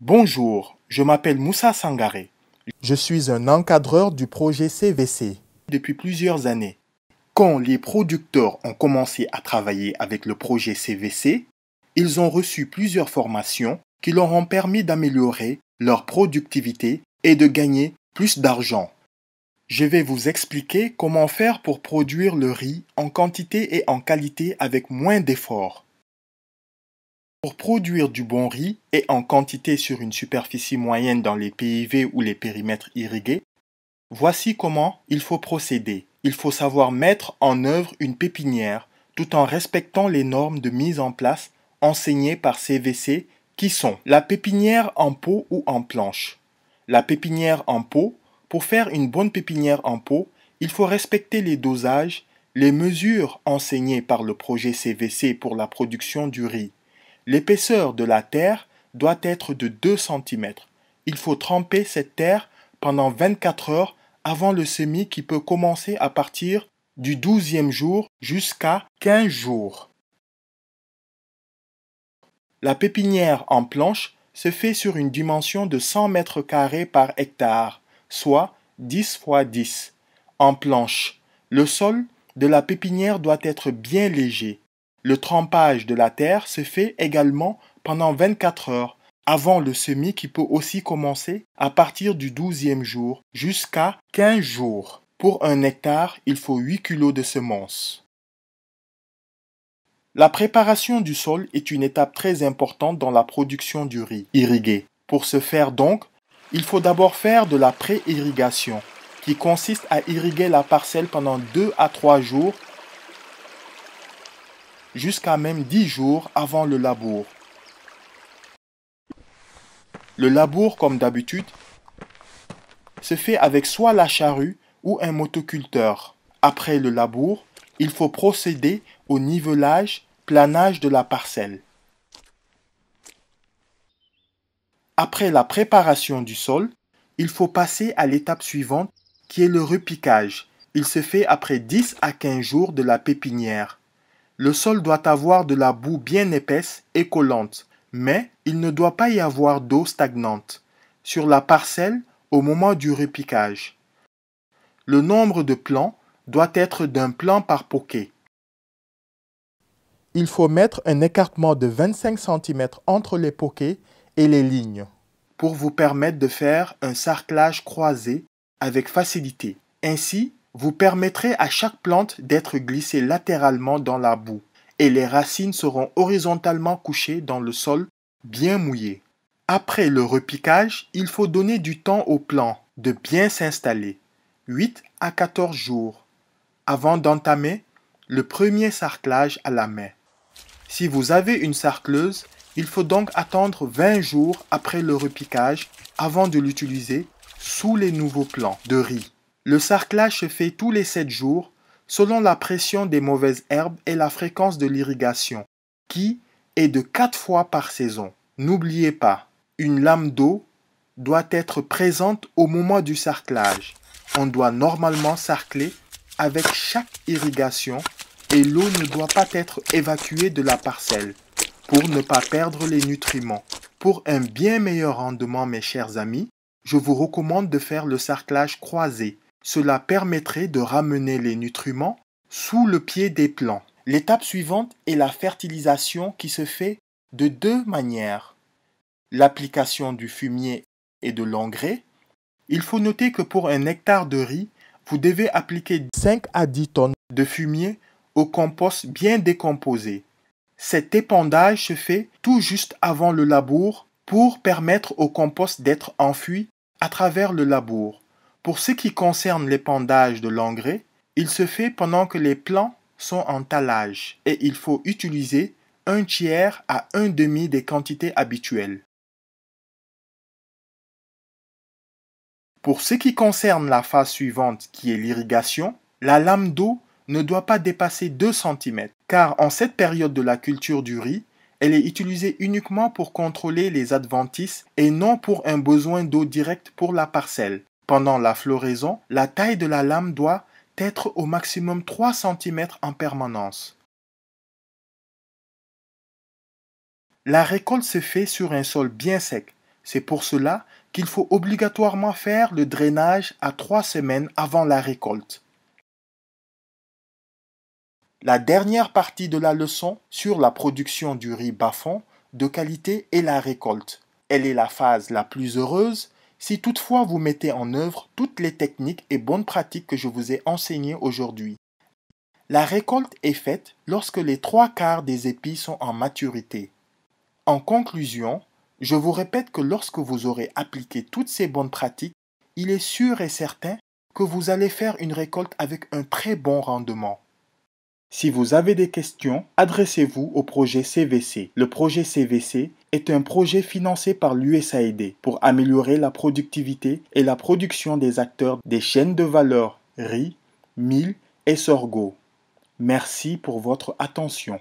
Bonjour, je m'appelle Moussa Sangaré. Je suis un encadreur du projet CVC. Depuis plusieurs années, quand les producteurs ont commencé à travailler avec le projet CVC, ils ont reçu plusieurs formations qui leur ont permis d'améliorer leur productivité et de gagner plus d'argent. Je vais vous expliquer comment faire pour produire le riz en quantité et en qualité avec moins d'efforts. Pour produire du bon riz, et en quantité sur une superficie moyenne dans les PIV ou les périmètres irrigués, voici comment il faut procéder. Il faut savoir mettre en œuvre une pépinière tout en respectant les normes de mise en place enseignées par CVC qui sont la pépinière en pot ou en planche. La pépinière en pot, pour faire une bonne pépinière en pot, il faut respecter les dosages, les mesures enseignées par le projet CVC pour la production du riz. L'épaisseur de la terre doit être de 2 cm. Il faut tremper cette terre pendant 24 heures avant le semis qui peut commencer à partir du 12e jour jusqu'à 15 jours. La pépinière en planche se fait sur une dimension de 100 mètres carrés par hectare, soit 10 x 10. En planche, le sol de la pépinière doit être bien léger. Le trempage de la terre se fait également pendant 24 heures avant le semis qui peut aussi commencer à partir du 12e jour jusqu'à 15 jours. Pour un hectare, il faut 8 kilos de semences. La préparation du sol est une étape très importante dans la production du riz irrigué. Pour ce faire donc, il faut d'abord faire de la pré-irrigation, qui consiste à irriguer la parcelle pendant 2 à 3 jours jusqu'à même 10 jours avant le labour. Le labour, comme d'habitude, se fait avec soit la charrue ou un motoculteur. Après le labour, il faut procéder au nivelage, planage de la parcelle. Après la préparation du sol, il faut passer à l'étape suivante qui est le repiquage. Il se fait après 10 à 15 jours de la pépinière. Le sol doit avoir de la boue bien épaisse et collante, mais il ne doit pas y avoir d'eau stagnante. Sur la parcelle, au moment du repiquage, le nombre de plans doit être d'un plan par poquet. Il faut mettre un écartement de 25 cm entre les poquets et les lignes pour vous permettre de faire un sarclage croisé avec facilité. Ainsi, vous permettrez à chaque plante d'être glissée latéralement dans la boue et les racines seront horizontalement couchées dans le sol bien mouillé. Après le repiquage, il faut donner du temps aux plants de bien s'installer, 8 à 14 jours, avant d'entamer le premier sarclage à la main. Si vous avez une sarcleuse, il faut donc attendre 20 jours après le repiquage avant de l'utiliser sous les nouveaux plants de riz. Le sarclage se fait tous les 7 jours selon la pression des mauvaises herbes et la fréquence de l'irrigation, qui est de 4 fois par saison. N'oubliez pas, une lame d'eau doit être présente au moment du sarclage. On doit normalement sarcler avec chaque irrigation et l'eau ne doit pas être évacuée de la parcelle pour ne pas perdre les nutriments. Pour un bien meilleur rendement, mes chers amis, je vous recommande de faire le sarclage croisé, cela permettrait de ramener les nutriments sous le pied des plants. L'étape suivante est la fertilisation qui se fait de deux manières. L'application du fumier et de l'engrais. Il faut noter que pour un hectare de riz, vous devez appliquer 5 à 10 tonnes de fumier au compost bien décomposé. Cet épandage se fait tout juste avant le labour pour permettre au compost d'être enfui à travers le labour. Pour ce qui concerne l'épandage de l'engrais, il se fait pendant que les plants sont en talage et il faut utiliser un tiers à un demi des quantités habituelles. Pour ce qui concerne la phase suivante qui est l'irrigation, la lame d'eau ne doit pas dépasser 2 cm car en cette période de la culture du riz, elle est utilisée uniquement pour contrôler les adventices et non pour un besoin d'eau directe pour la parcelle. Pendant la floraison, la taille de la lame doit être au maximum 3 cm en permanence. La récolte se fait sur un sol bien sec. C'est pour cela qu'il faut obligatoirement faire le drainage à 3 semaines avant la récolte. La dernière partie de la leçon sur la production du riz bas-fond de qualité est la récolte. Elle est la phase la plus heureuse si toutefois vous mettez en œuvre toutes les techniques et bonnes pratiques que je vous ai enseignées aujourd'hui. La récolte est faite lorsque les trois quarts des épis sont en maturité. En conclusion, je vous répète que lorsque vous aurez appliqué toutes ces bonnes pratiques, il est sûr et certain que vous allez faire une récolte avec un très bon rendement. Si vous avez des questions, adressez-vous au projet CVC. Le projet CVC, est un projet financé par l'USAID pour améliorer la productivité et la production des acteurs des chaînes de valeur riz, mil et sorgho. Merci pour votre attention.